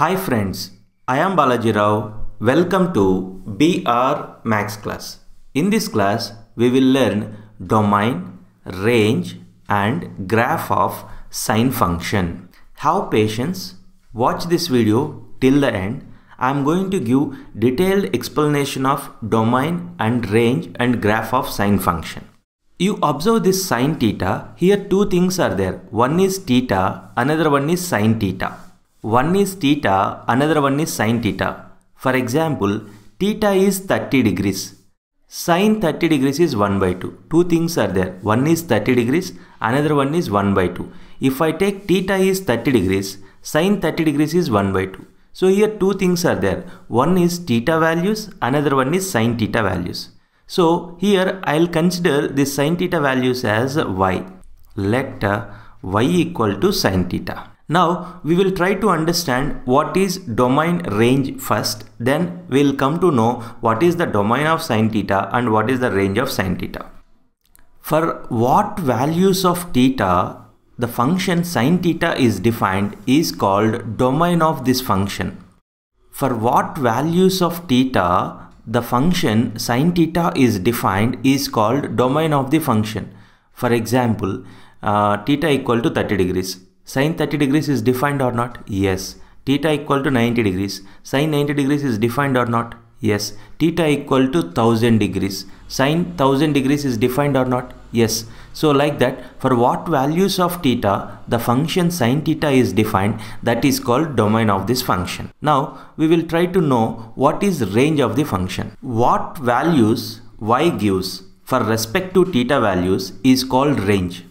Hi friends, I am Balaji Rao. Welcome to BR Max class. In this class, we will learn domain, range and graph of sine function. Have patience, watch this video till the end. I am going to give detailed explanation of domain and range and graph of sine function. You observe this sine theta, here two things are there. One is theta, another one is sine theta one is theta, another one is sine theta. For example, theta is 30 degrees. Sine 30 degrees is 1 by 2. Two things are there. One is 30 degrees, another one is 1 by 2. If I take theta is 30 degrees, sine 30 degrees is 1 by 2. So here two things are there. One is theta values, another one is sine theta values. So here I'll consider the sine theta values as y. Let uh, y equal to sine theta. Now we will try to understand what is domain range first then we'll come to know what is the domain of sine theta and what is the range of sine theta. For what values of theta the function sine theta is defined is called domain of this function. For what values of theta the function sine theta is defined is called domain of the function. For example, uh, theta equal to 30 degrees Sine 30 degrees is defined or not? Yes. Theta equal to 90 degrees. Sine 90 degrees is defined or not? Yes. Theta equal to 1000 degrees. Sine 1000 degrees is defined or not? Yes. So like that, for what values of theta, the function sine theta is defined, that is called domain of this function. Now, we will try to know what is range of the function. What values y gives for respect to theta values is called range.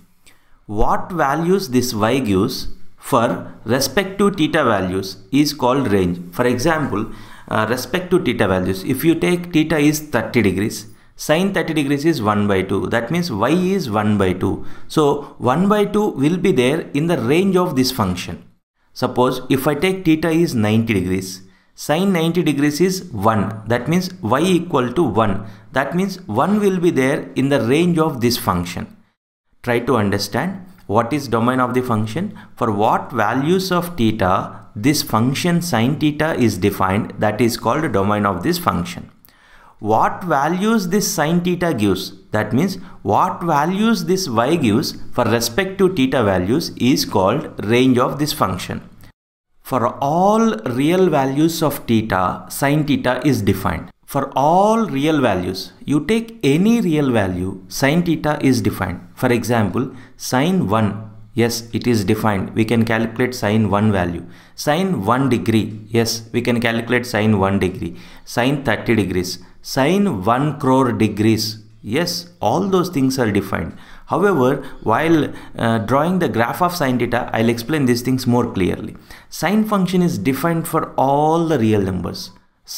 What values this y gives for respect to theta values is called range. For example, uh, respect to theta values, if you take theta is 30 degrees, sine 30 degrees is 1 by 2 that means y is 1 by 2 so 1 by 2 will be there in the range of this function suppose if I take theta is 90 degrees sine 90 degrees is 1 that means y equal to 1 that means 1 will be there in the range of this function try to understand what is domain of the function for what values of theta this function sine theta is defined that is called domain of this function what values this sine theta gives that means what values this y gives for respect to theta values is called range of this function for all real values of theta sine theta is defined for all real values you take any real value sine theta is defined for example, sine 1 yes it is defined we can calculate sine 1 value sine 1 degree yes we can calculate sine 1 degree sine 30 degrees sine 1 crore degrees yes all those things are defined however while uh, drawing the graph of sine theta i'll explain these things more clearly sine function is defined for all the real numbers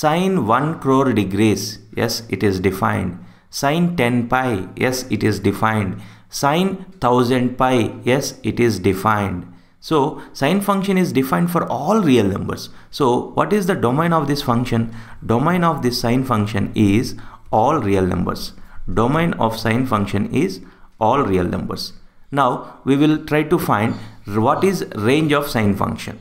sine 1 crore degrees yes it is defined sine 10 pi yes it is defined sine 1000 pi yes it is defined so sine function is defined for all real numbers so what is the domain of this function domain of this sine function is all real numbers domain of sine function is all real numbers now we will try to find what is range of sine function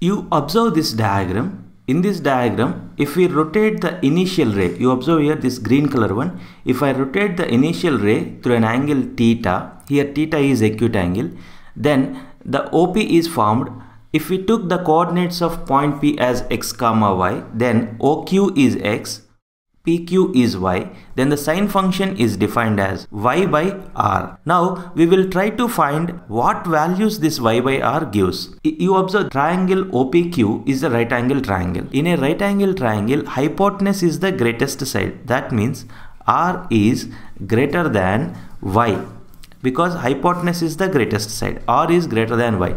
you observe this diagram in this diagram if we rotate the initial ray you observe here this green color one if I rotate the initial ray through an angle theta here theta is acute angle then the OP is formed if we took the coordinates of point P as x comma y then OQ is x PQ is y, then the sine function is defined as y by r. Now we will try to find what values this y by r gives. You observe triangle OPQ is a right angle triangle. In a right angle triangle, hypotenuse is the greatest side. That means r is greater than y because hypotenuse is the greatest side. r is greater than y.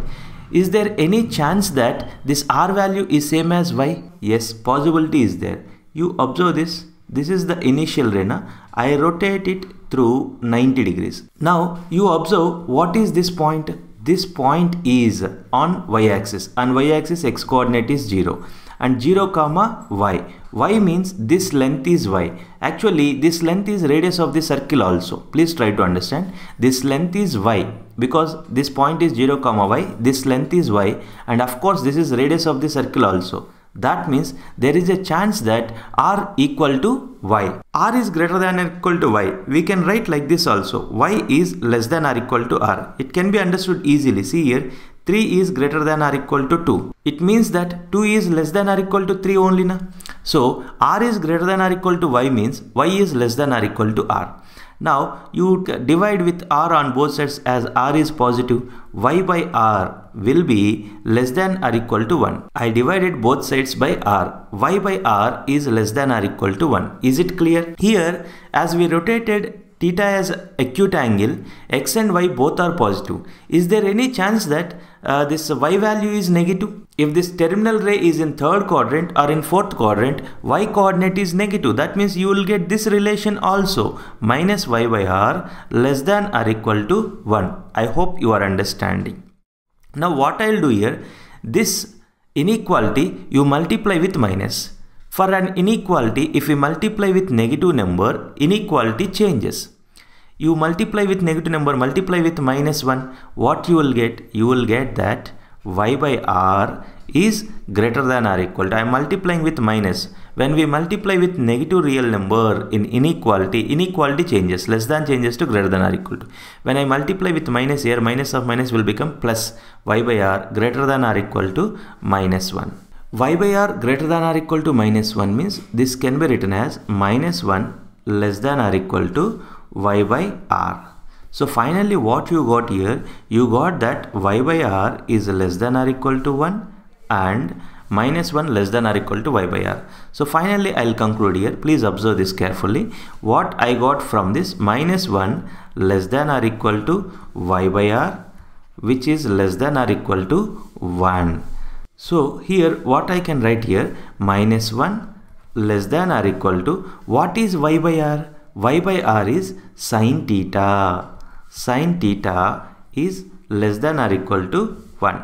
Is there any chance that this r value is same as y? Yes, possibility is there. You observe this this is the initial Rena. I rotate it through 90 degrees. Now you observe what is this point? This point is on y-axis and y-axis x coordinate is 0 and 0 comma y. y means this length is y. Actually this length is radius of the circle also. Please try to understand. This length is y because this point is 0 comma y. This length is y and of course this is radius of the circle also. That means there is a chance that r equal to y. r is greater than or equal to y. We can write like this also. y is less than or equal to r. It can be understood easily. See here 3 is greater than or equal to 2. It means that 2 is less than or equal to 3 only. Na? So r is greater than or equal to y means y is less than or equal to r. Now you divide with r on both sides as r is positive, y by r will be less than or equal to 1. I divided both sides by r. y by r is less than or equal to 1. Is it clear? Here as we rotated theta as acute angle, x and y both are positive. Is there any chance that uh, this y value is negative. If this terminal ray is in third quadrant or in fourth quadrant, y coordinate is negative. That means you will get this relation also minus y by r less than or equal to 1. I hope you are understanding. Now what I'll do here, this inequality you multiply with minus. For an inequality, if we multiply with negative number, inequality changes you multiply with negative number multiply with minus 1 what you will get you will get that y by r is greater than or equal to I am multiplying with minus when we multiply with negative real number in inequality inequality changes less than changes to greater than or equal to when I multiply with minus here minus of minus will become plus y by r greater than or equal to minus 1 y by r greater than or equal to minus 1 means this can be written as minus 1 less than or equal to y by r. So finally what you got here, you got that y by r is less than or equal to 1 and minus 1 less than or equal to y by r. So finally I'll conclude here. Please observe this carefully. What I got from this minus 1 less than or equal to y by r which is less than or equal to 1. So here what I can write here minus 1 less than or equal to what is y by r? y by r is sine theta. Sine theta is less than or equal to 1.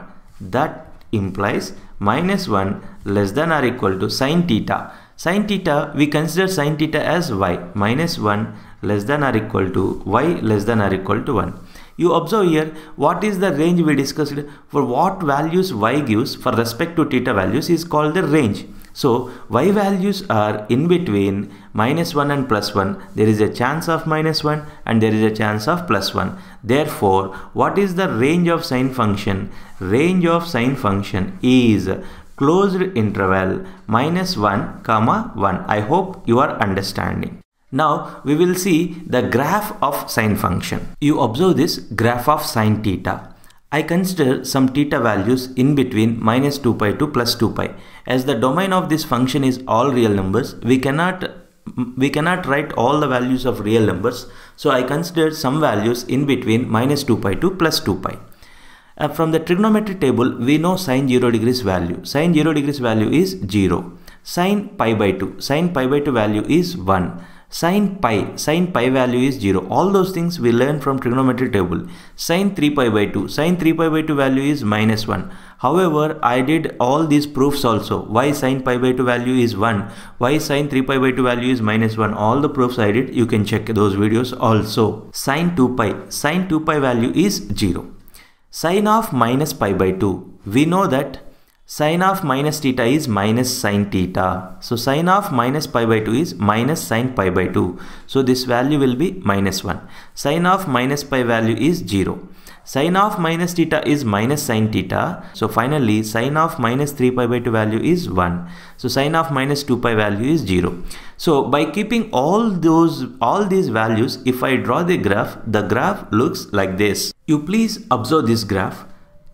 That implies minus 1 less than or equal to sine theta. Sine theta, we consider sine theta as y. Minus 1 less than or equal to y less than or equal to 1. You observe here what is the range we discussed for what values y gives for respect to theta values is called the range. So y values are in between minus 1 and plus 1. There is a chance of minus 1 and there is a chance of plus 1. Therefore, what is the range of sine function? Range of sine function is closed interval minus 1 comma 1. I hope you are understanding. Now we will see the graph of sine function. You observe this graph of sine theta I consider some theta values in between minus 2 pi to plus 2 pi. As the domain of this function is all real numbers, we cannot we cannot write all the values of real numbers. So I consider some values in between minus 2 pi to plus 2 pi. Uh, from the trigonometry table, we know sine 0 degrees value. Sine 0 degrees value is 0. Sine pi by 2. Sine pi by 2 value is 1. Sin pi, sin pi value is 0. All those things we learn from trigonometry table. Sin 3 pi by 2, sin 3 pi by 2 value is minus 1. However, I did all these proofs also. Why sin pi by 2 value is 1? Why sin 3 pi by 2 value is minus 1? All the proofs I did, you can check those videos also. Sin 2 pi, sin 2 pi value is 0. Sin of minus pi by 2, we know that Sine of minus theta is minus sine theta. So sine of minus pi by 2 is minus sine pi by 2. So this value will be minus 1. Sine of minus pi value is 0. Sine of minus theta is minus sine theta. So finally sine of minus 3 pi by 2 value is 1. So sine of minus 2 pi value is 0. So by keeping all those all these values if I draw the graph the graph looks like this. You please observe this graph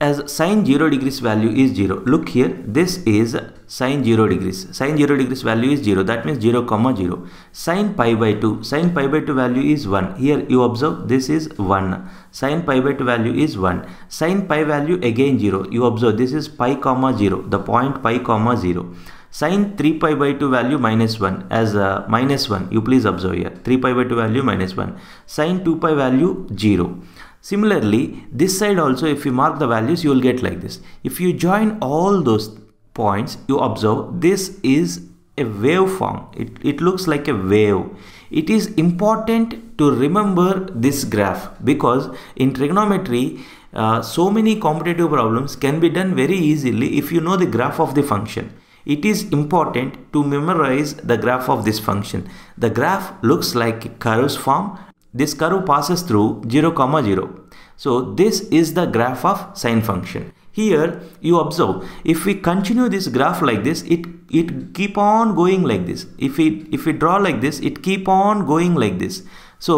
as sine 0 degrees value is 0 look here this is sine 0 degrees sine 0 degrees value is 0 that means 0 comma 0 sine pi by 2 sine pi by 2 value is 1 here you observe this is 1 sine pi by 2 value is 1 sine pi value again 0 you observe this is pi comma 0 the point pi comma 0 sine 3 pi by 2 value minus 1 as uh, minus 1 you please observe here 3 pi by 2 value minus 1 sine 2 pi value 0 Similarly, this side also if you mark the values you will get like this. If you join all those points you observe this is a waveform. It, it looks like a wave. It is important to remember this graph because in trigonometry uh, so many competitive problems can be done very easily if you know the graph of the function it is important to memorize the graph of this function. The graph looks like a curves form this curve passes through 0 comma 0 so this is the graph of sine function here you observe if we continue this graph like this it it keep on going like this if we if we draw like this it keep on going like this so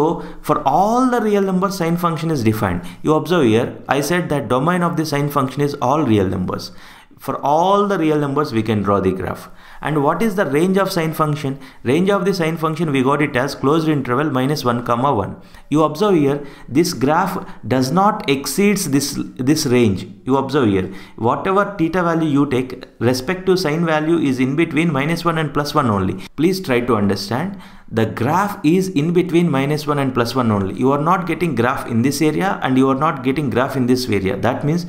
for all the real numbers sine function is defined. You observe here I said that domain of the sine function is all real numbers. For all the real numbers we can draw the graph and what is the range of sine function range of the sine function we got it as closed interval minus 1 comma 1 you observe here this graph does not exceeds this this range you observe here whatever theta value you take respect to sine value is in between minus 1 and plus 1 only please try to understand the graph is in between minus 1 and plus 1 only you are not getting graph in this area and you are not getting graph in this area that means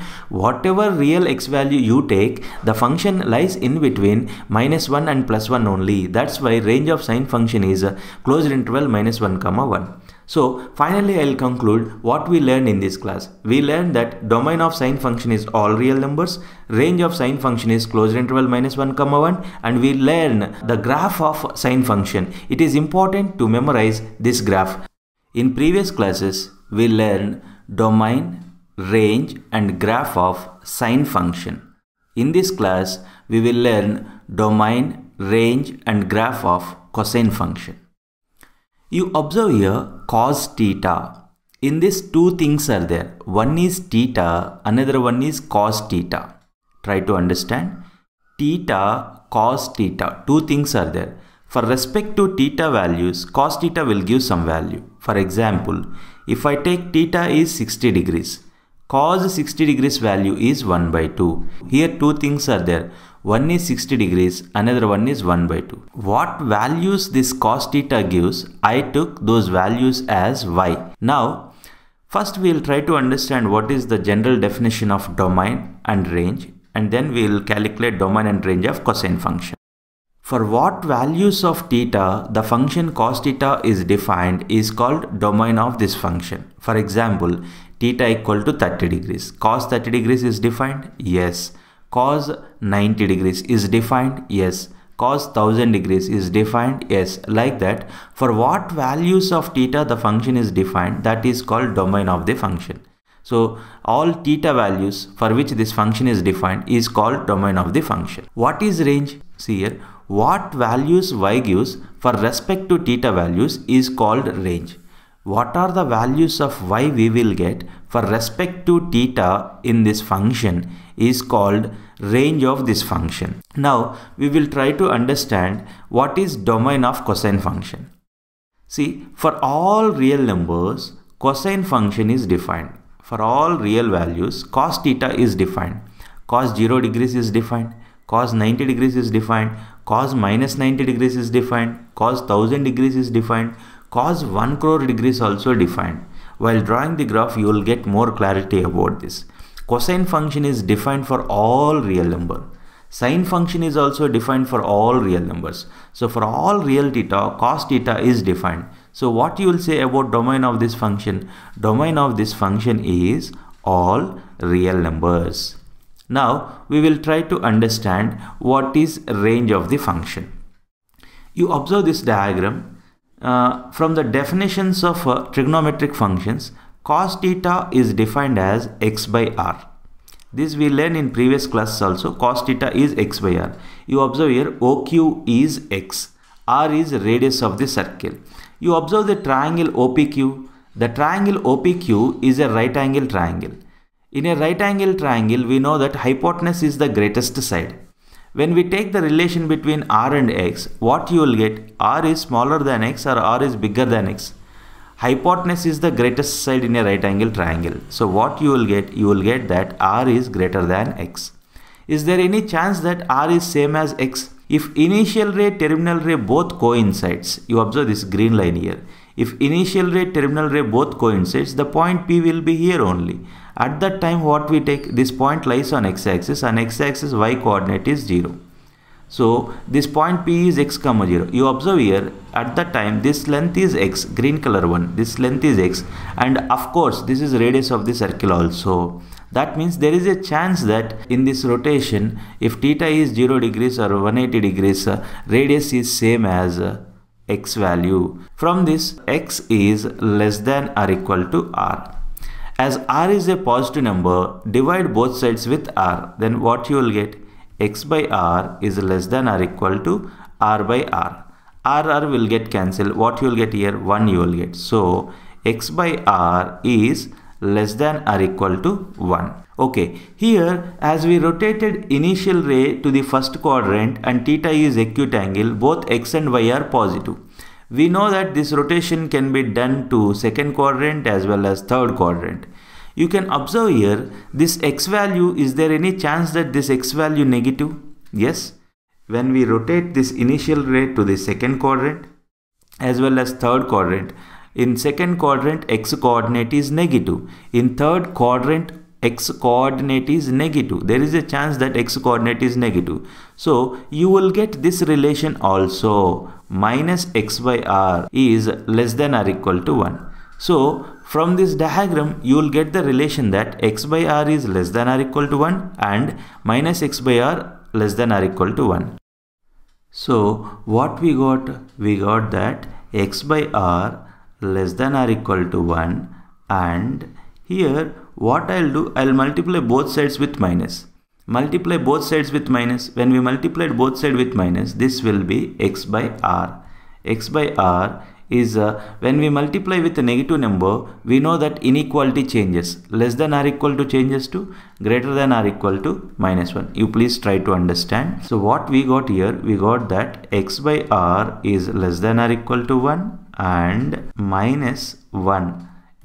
whatever real x value you take the function lies in between minus minus 1 and plus 1 only. That's why range of sine function is uh, closed interval minus 1 comma 1. So finally I'll conclude what we learned in this class. We learned that domain of sine function is all real numbers, range of sine function is closed interval minus 1 comma 1 and we learn the graph of sine function. It is important to memorize this graph. In previous classes we learned domain, range and graph of sine function. In this class, we will learn domain, range and graph of cosine function. You observe here cos theta. In this two things are there. One is theta, another one is cos theta. Try to understand. Theta, cos theta, two things are there. For respect to theta values, cos theta will give some value. For example, if I take theta is 60 degrees, cos 60 degrees value is 1 by 2. Here two things are there. One is 60 degrees, another one is 1 by 2. What values this cos theta gives, I took those values as y. Now, first we will try to understand what is the general definition of domain and range and then we will calculate domain and range of cosine function. For what values of theta the function cos theta is defined is called domain of this function. For example, theta equal to 30 degrees. Cos 30 degrees is defined? Yes. Cos 90 degrees is defined? Yes. Cos 1000 degrees is defined? Yes. Like that, for what values of theta the function is defined, that is called domain of the function. So all theta values for which this function is defined is called domain of the function. What is range? See here, what values y gives for respect to theta values is called range what are the values of y we will get for respect to theta in this function is called range of this function. Now we will try to understand what is domain of cosine function. See for all real numbers cosine function is defined. For all real values cos theta is defined. Cos 0 degrees is defined cos 90 degrees is defined, cos minus 90 degrees is defined, cos 1000 degrees is defined, cos 1 crore degree is also defined. While drawing the graph, you will get more clarity about this. Cosine function is defined for all real number. Sine function is also defined for all real numbers. So for all real theta, cos theta is defined. So what you will say about domain of this function? Domain of this function is all real numbers. Now we will try to understand what is range of the function. You observe this diagram. Uh, from the definitions of uh, trigonometric functions, cos theta is defined as x by r. This we learned in previous class also, cos theta is x by r. You observe here, OQ is x, r is radius of the circle. You observe the triangle OPQ. The triangle OPQ is a right angle triangle. In a right angle triangle, we know that hypotenuse is the greatest side. When we take the relation between r and x, what you will get r is smaller than x or r is bigger than x. Hypotenuse is the greatest side in a right angle triangle. So what you will get, you will get that r is greater than x. Is there any chance that r is same as x? If initial ray, terminal ray both coincides, you observe this green line here. If initial ray, terminal ray both coincides, the point P will be here only. At that time what we take, this point lies on x-axis and x-axis y coordinate is 0. So this point P is x comma 0. You observe here at that time this length is x green color one this length is x and of course this is radius of the circle also. That means there is a chance that in this rotation if theta is 0 degrees or 180 degrees uh, radius is same as uh, x value. From this x is less than or equal to r. As r is a positive number, divide both sides with r. Then what you will get? x by r is less than or equal to r by r. r r will get cancelled. What you will get here? 1 you will get. So x by r is less than or equal to 1. Okay, here as we rotated initial ray to the first quadrant and theta is acute angle, both x and y are positive. We know that this rotation can be done to second quadrant as well as third quadrant you can observe here this x value is there any chance that this x value negative yes when we rotate this initial ray to the second quadrant as well as third quadrant in second quadrant x coordinate is negative in third quadrant x coordinate is negative there is a chance that x coordinate is negative so you will get this relation also minus x by r is less than or equal to 1 so from this diagram, you will get the relation that x by r is less than or equal to 1 and minus x by r less than or equal to 1. So what we got? We got that x by r less than or equal to 1 and here what I'll do? I'll multiply both sides with minus. Multiply both sides with minus. When we multiply both sides with minus, this will be x by r. x by r is uh, when we multiply with a negative number we know that inequality changes less than or equal to changes to greater than or equal to minus 1 you please try to understand so what we got here we got that x by r is less than or equal to 1 and minus 1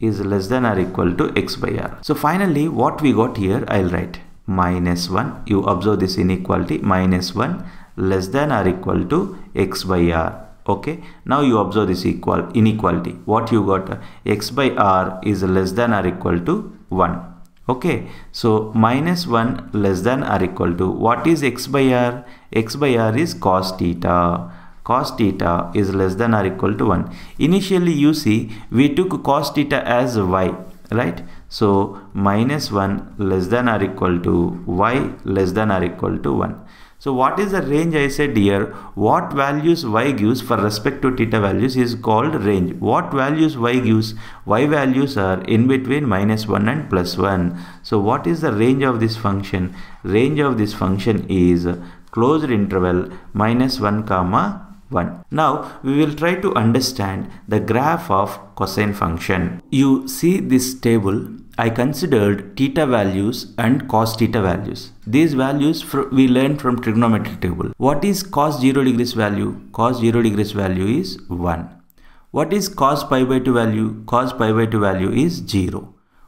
is less than or equal to x by r so finally what we got here i'll write minus 1 you observe this inequality minus 1 less than or equal to x by r okay now you observe this equal inequality what you got x by r is less than or equal to 1 okay so minus 1 less than or equal to what is x by r x by r is cos theta cos theta is less than or equal to 1 initially you see we took cos theta as y right so minus 1 less than or equal to y less than or equal to 1 so what is the range I said here? What values y gives for respect to theta values is called range. What values y gives? y values are in between minus 1 and plus 1. So what is the range of this function? Range of this function is closed interval minus 1 comma 1. Now we will try to understand the graph of cosine function. You see this table I considered theta values and cos theta values. These values we learned from trigonometric table. What is cos 0 degrees value? Cos 0 degrees value is 1. What is cos pi by 2 value? Cos pi by 2 value is 0.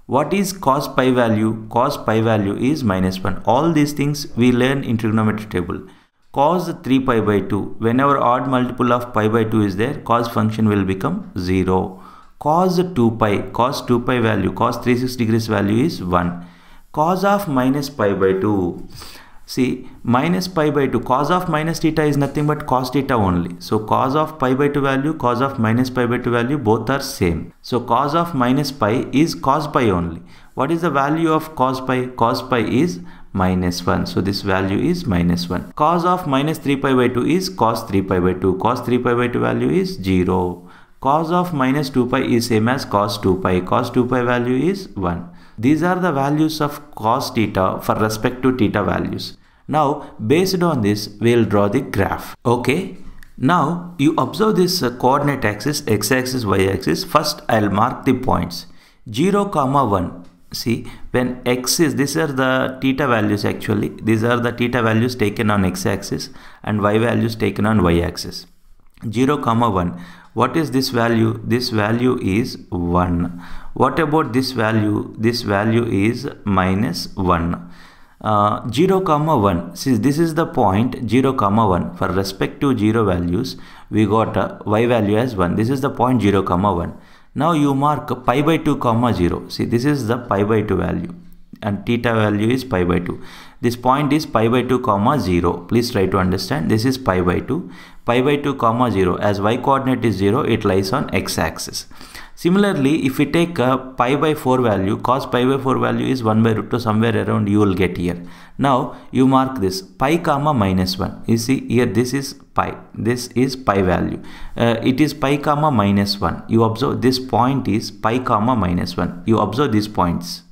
What is cos pi value? Cos pi value is minus 1. All these things we learn in trigonometry table. Cos 3 pi by 2. Whenever odd multiple of pi by 2 is there, cos function will become 0 cos 2 pi cos 2 pi value cos 36 degrees value is 1 cos of minus pi by 2 see minus pi by 2 cos of minus theta is nothing but cos theta only so cos of pi by 2 value cos of minus pi by 2 value both are same so cos of minus pi is cos pi only what is the value of cos pi cos pi is minus 1 so this value is minus 1 cos of minus 3 pi by 2 is cos 3 pi by 2 cos 3 pi by 2 value is 0 cos of minus 2 pi is same as cos 2 pi. Cos 2 pi value is 1. These are the values of cos theta for respect to theta values. Now based on this we will draw the graph. Okay. Now you observe this uh, coordinate axis x axis y axis. First I'll mark the points 0 comma 1. See when x is these are the theta values actually these are the theta values taken on x axis and y values taken on y axis. 0 comma 1 what is this value this value is 1 what about this value this value is minus 1 uh, 0 comma 1 since this is the point 0 comma 1 for respective 0 values we got a y value as 1 this is the point 0 comma 1 now you mark pi by 2 comma 0 see this is the pi by 2 value and theta value is pi by 2 this point is pi by 2 comma 0 please try to understand this is pi by 2 pi by 2 comma 0 as y coordinate is 0 it lies on x axis Similarly, if we take a uh, pi by 4 value, cos pi by 4 value is 1 by root 2 somewhere around you will get here. Now you mark this pi comma minus 1. You see here this is pi. This is pi value. Uh, it is pi comma minus 1. You observe this point is pi comma minus 1. You observe these points.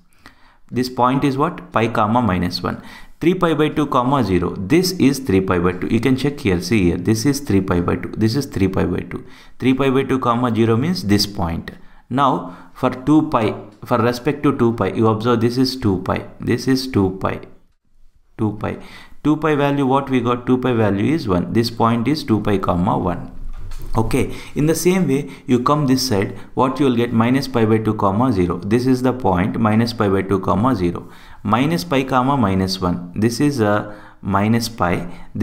This point is what? Pi comma minus 1. 3 pi by 2 comma 0. This is 3 pi by 2. You can check here. See here. This is 3 pi by 2. This is 3 pi by 2. 3 pi by 2 comma 0 means this point. Now for 2 pi, for respect to 2 pi, you observe this is 2 pi. This is 2 pi. 2 pi. 2 pi value what we got? 2 pi value is 1. This point is 2 pi comma 1 okay in the same way you come this side what you will get minus pi by 2 comma 0 this is the point minus pi by 2 comma 0 minus pi comma minus 1 this is a minus pi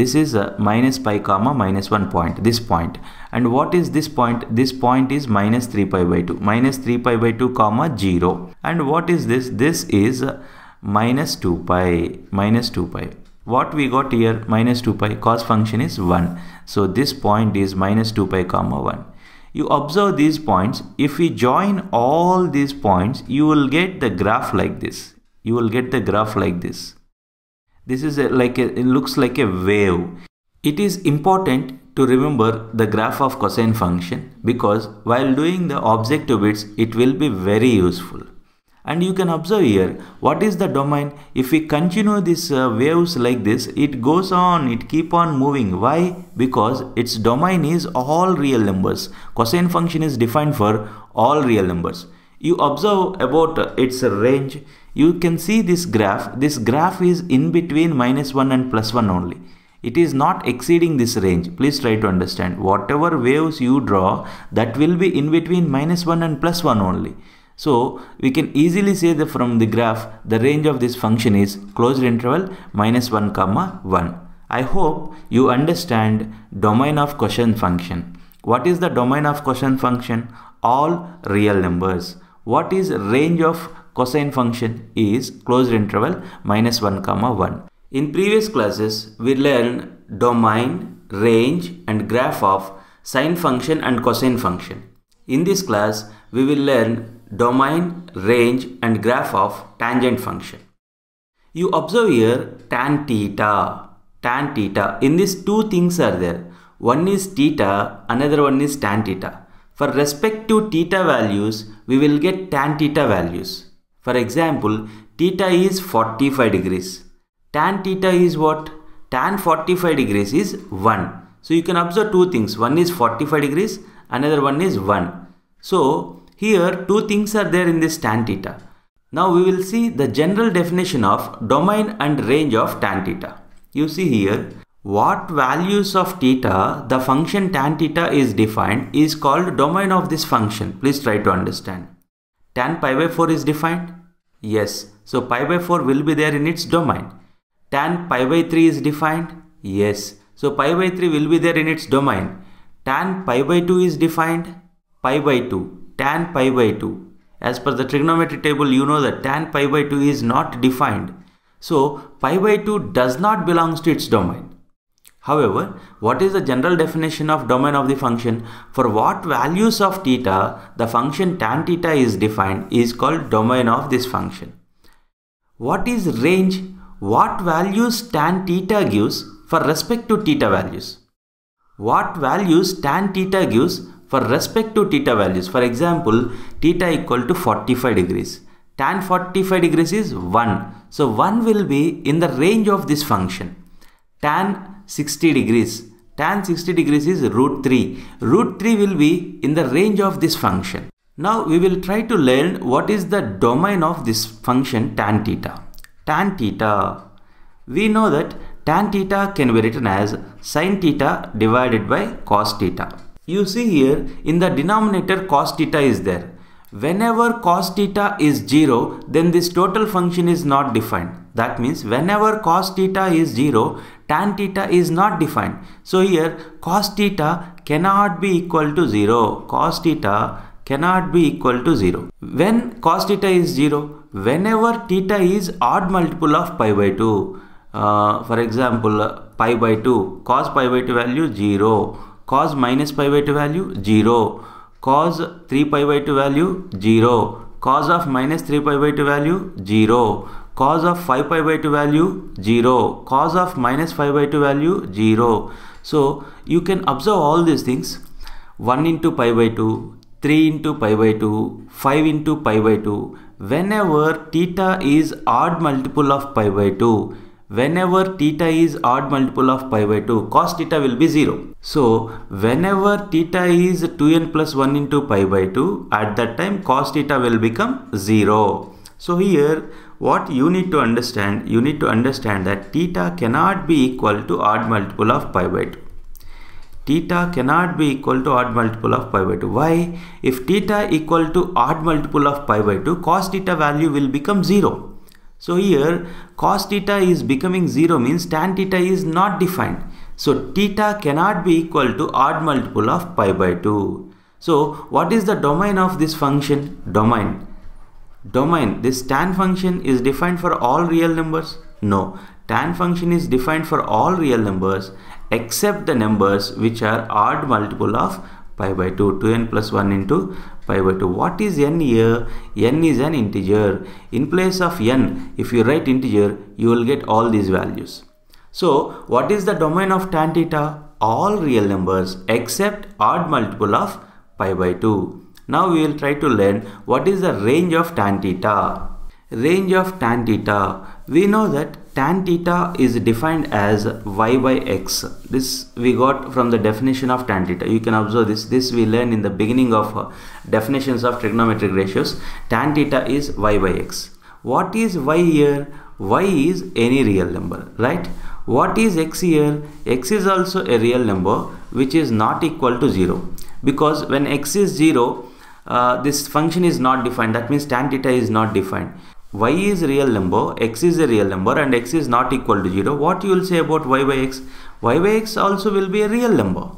this is a minus pi comma minus 1 point this point and what is this point this point is minus 3 pi by 2 minus 3 pi by 2 comma 0 and what is this this is minus 2 pi minus 2 pi what we got here minus 2 pi cos function is 1 so this point is minus 2 pi comma 1 you observe these points if we join all these points you will get the graph like this you will get the graph like this this is a, like a, it looks like a wave it is important to remember the graph of cosine function because while doing the objective bits it will be very useful and you can observe here what is the domain if we continue this uh, waves like this it goes on it keep on moving why because its domain is all real numbers cosine function is defined for all real numbers you observe about its range you can see this graph this graph is in between minus 1 and plus 1 only it is not exceeding this range please try to understand whatever waves you draw that will be in between minus 1 and plus 1 only so we can easily say that from the graph the range of this function is closed interval minus 1 comma 1. I hope you understand domain of quotient function. What is the domain of quotient function? All real numbers. What is range of cosine function is closed interval minus 1 comma 1. In previous classes we learned domain, range and graph of sine function and cosine function. In this class we will learn domain, range and graph of tangent function. You observe here tan theta, tan theta. In these two things are there. One is theta, another one is tan theta. For respective theta values, we will get tan theta values. For example, theta is 45 degrees. Tan theta is what? Tan 45 degrees is 1. So you can observe two things. One is 45 degrees, another one is 1. So here two things are there in this tan theta. Now we will see the general definition of domain and range of tan theta. You see here what values of theta the function tan theta is defined is called domain of this function. Please try to understand. Tan pi by 4 is defined? Yes. So pi by 4 will be there in its domain. Tan pi by 3 is defined? Yes. So pi by 3 will be there in its domain. Tan pi by 2 is defined? Pi by 2 tan pi by 2 as per the trigonometry table you know that tan pi by 2 is not defined so pi by 2 does not belongs to its domain however what is the general definition of domain of the function for what values of theta the function tan theta is defined is called domain of this function what is range what values tan theta gives for respect to theta values what values tan theta gives for respect to theta values. For example, theta equal to 45 degrees. Tan 45 degrees is 1. So 1 will be in the range of this function. Tan 60 degrees. Tan 60 degrees is root 3. Root 3 will be in the range of this function. Now we will try to learn what is the domain of this function tan theta. Tan theta. We know that tan theta can be written as sine theta divided by cos theta. You see here in the denominator cos theta is there. Whenever cos theta is 0 then this total function is not defined. That means whenever cos theta is 0 tan theta is not defined. So here cos theta cannot be equal to 0. Cos theta cannot be equal to 0. When cos theta is 0, whenever theta is odd multiple of pi by 2, uh, for example uh, pi by 2, cos pi by 2 value 0, cos minus pi by 2 value 0 cos 3 pi by 2 value 0 cos of minus 3 pi by 2 value 0 cos of 5 pi by 2 value 0 cos of minus 5 by 2 value 0 so you can observe all these things 1 into pi by 2 3 into pi by 2 5 into pi by 2 whenever theta is odd multiple of pi by 2 whenever theta is odd multiple of pi by 2 cos theta will be 0. So whenever theta is 2n plus 1 into pi by 2 at that time cos theta will become 0. So here what you need to understand you need to understand that theta cannot be equal to odd multiple of pi by 2 theta cannot be equal to odd multiple of pi by 2. Why? If theta equal to odd multiple of pi by 2, cos theta value will become 0. So here cos theta is becoming 0 means tan theta is not defined. So theta cannot be equal to odd multiple of pi by 2. So what is the domain of this function? Domain. Domain. This tan function is defined for all real numbers? No. Tan function is defined for all real numbers except the numbers which are odd multiple of pi by 2 2n plus 1 into pi by 2 what is n here n is an integer in place of n if you write integer you will get all these values so what is the domain of tan theta all real numbers except odd multiple of pi by 2 now we will try to learn what is the range of tan theta range of tan theta we know that tan theta is defined as y by x this we got from the definition of tan theta you can observe this this we learned in the beginning of uh, definitions of trigonometric ratios tan theta is y by x what is y here y is any real number right what is x here x is also a real number which is not equal to 0 because when x is 0 uh, this function is not defined that means tan theta is not defined y is real number, x is a real number and x is not equal to 0, what you will say about y by x? y by x also will be a real number,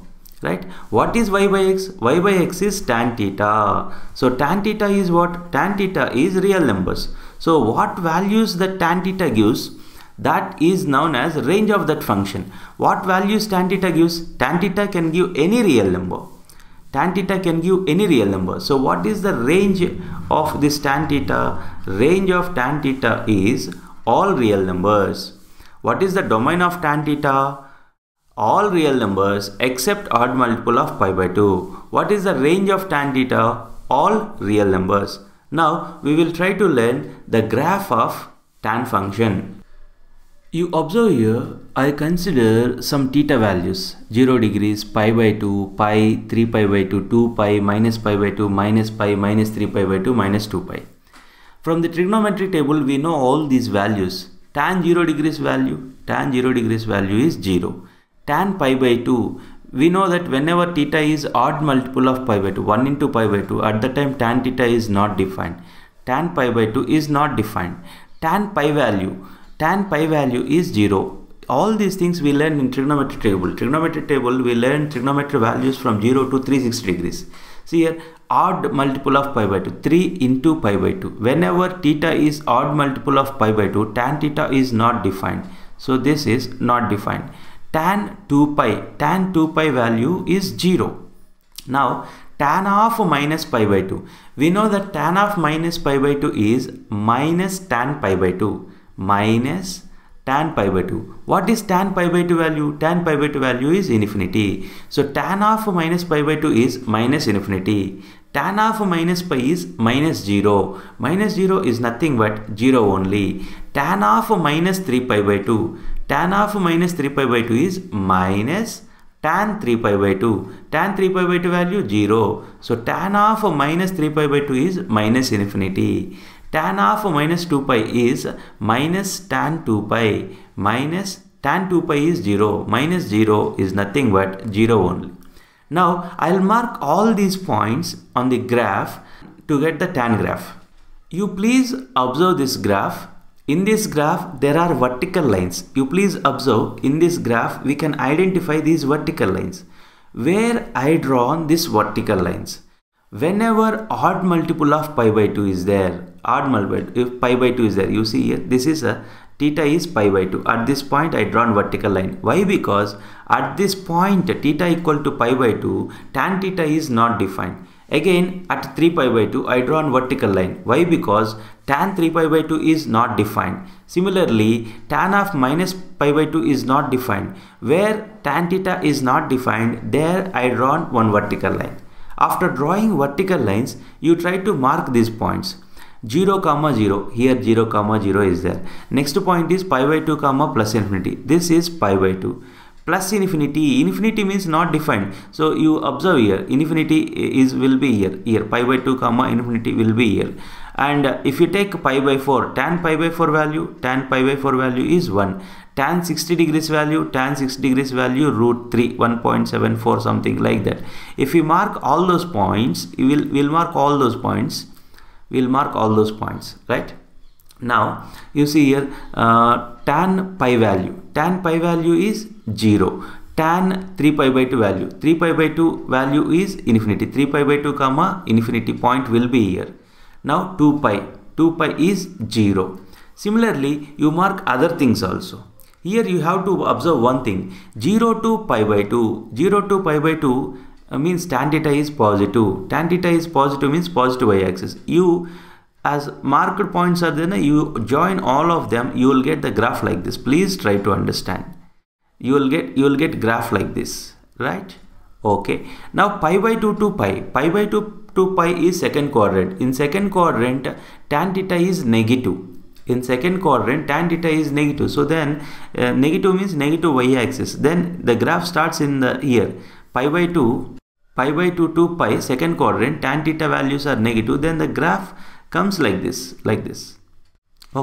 right? What is y by x? y by x is tan theta. So tan theta is what? Tan theta is real numbers. So what values that tan theta gives? That is known as range of that function. What values tan theta gives? Tan theta can give any real number tan theta can give any real number. So what is the range of this tan theta? Range of tan theta is all real numbers. What is the domain of tan theta? All real numbers except odd multiple of pi by 2. What is the range of tan theta? All real numbers. Now we will try to learn the graph of tan function. You observe here, I consider some theta values 0 degrees, pi by 2, pi, 3 pi by 2, 2 pi, minus pi by 2, minus pi, minus 3 pi by 2, minus 2 pi. From the trigonometric table, we know all these values. Tan 0 degrees value, tan 0 degrees value is 0. Tan pi by 2, we know that whenever theta is odd multiple of pi by 2, 1 into pi by 2, at the time tan theta is not defined. Tan pi by 2 is not defined. Tan pi value, tan pi value is 0 all these things we learn in trigonometry table trigonometry table we learn trigonometry values from 0 to 360 degrees see here odd multiple of pi by 2 3 into pi by 2 whenever theta is odd multiple of pi by 2 tan theta is not defined so this is not defined tan 2 pi tan 2 pi value is 0 now tan of minus pi by 2 we know that tan of minus pi by 2 is minus tan pi by 2 minus tan pi by 2. What is tan pi by 2 value? Tan pi by 2 value is infinity. So tan of minus pi by 2 is minus infinity. Tan of minus pi is minus 0. Minus 0 is nothing but 0 only. Tan of minus 3 pi by 2. Tan of minus 3 pi by 2 is minus tan 3 pi by 2. Tan 3 pi by 2 value 0. So tan of minus 3 pi by 2 is minus infinity tan of minus 2 pi is minus tan 2 pi minus tan 2 pi is 0 minus 0 is nothing but 0 only now i'll mark all these points on the graph to get the tan graph you please observe this graph in this graph, there are vertical lines. You please observe, in this graph, we can identify these vertical lines. Where I draw on these vertical lines? Whenever odd multiple of pi by 2 is there, odd multiplied if pi by 2 is there you see here this is a theta is pi by 2 at this point I drawn vertical line why because at this point theta equal to pi by 2 tan theta is not defined again at 3 pi by 2 I drawn vertical line why because tan 3 pi by 2 is not defined similarly tan of minus pi by 2 is not defined where tan theta is not defined there I drawn one vertical line after drawing vertical lines you try to mark these points 0 comma 0 here 0 comma 0 is there next point is pi by 2 comma plus infinity this is pi by 2 plus infinity infinity means not defined so you observe here infinity is will be here here pi by 2 comma infinity will be here and if you take pi by 4 tan pi by 4 value tan pi by 4 value is 1 tan 60 degrees value tan 60 degrees value root 3 1.74 something like that if you mark all those points you will will mark all those points we'll mark all those points right now you see here uh, tan pi value tan pi value is 0 tan 3 pi by 2 value 3 pi by 2 value is infinity 3 pi by 2 comma infinity point will be here now 2 pi 2 pi is 0 similarly you mark other things also here you have to observe one thing 0 to pi by 2 0 to pi by 2 uh, means tan theta is positive. Tan theta is positive means positive y-axis. You as marked points are there, you join all of them, you will get the graph like this. Please try to understand. You will get you will get graph like this, right? Okay. Now pi by 2 to pi. Pi by 2 to pi is second quadrant. In second quadrant, tan theta is negative. In second quadrant, tan theta is negative. So then uh, negative means negative y-axis. Then the graph starts in the here pi by 2 pi by 2 to pi second quadrant tan theta values are negative then the graph comes like this like this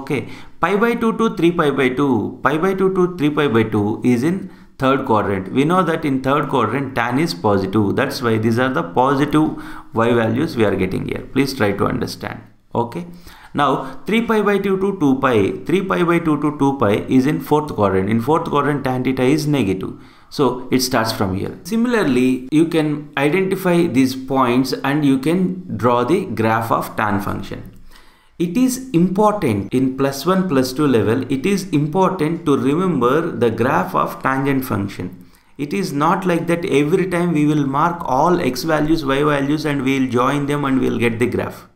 okay pi by 2 to 3 pi by 2 pi by 2 to 3 pi by 2 is in third quadrant we know that in third quadrant tan is positive that's why these are the positive y values we are getting here please try to understand okay now 3 pi by 2 to 2 pi 3 pi by 2 to 2 pi is in fourth quadrant in fourth quadrant tan theta is negative so it starts from here. Similarly, you can identify these points and you can draw the graph of tan function. It is important in plus 1 plus 2 level, it is important to remember the graph of tangent function. It is not like that every time we will mark all x values, y values and we will join them and we will get the graph.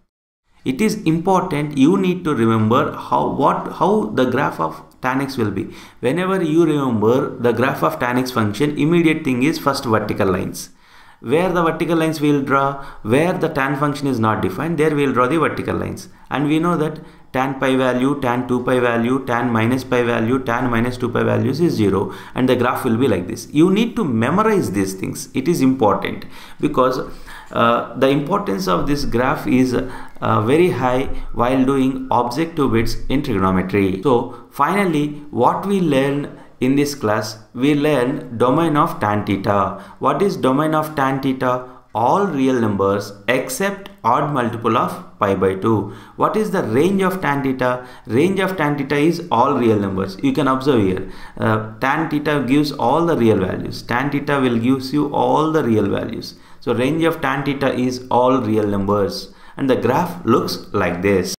It is important you need to remember how what how the graph of tan x will be. Whenever you remember the graph of tan x function, immediate thing is first vertical lines. Where the vertical lines we will draw, where the tan function is not defined, there we will draw the vertical lines. And we know that tan pi value, tan 2 pi value, tan minus pi value, tan minus 2 pi values is 0 and the graph will be like this. You need to memorize these things. It is important because uh, the importance of this graph is uh, very high while doing object to bits in trigonometry. So finally what we learn in this class we learn domain of tan theta. What is domain of tan theta? All real numbers except odd multiple of pi by 2. What is the range of tan theta? Range of tan theta is all real numbers. You can observe here. Uh, tan theta gives all the real values. Tan theta will gives you all the real values so range of tan theta is all real numbers and the graph looks like this.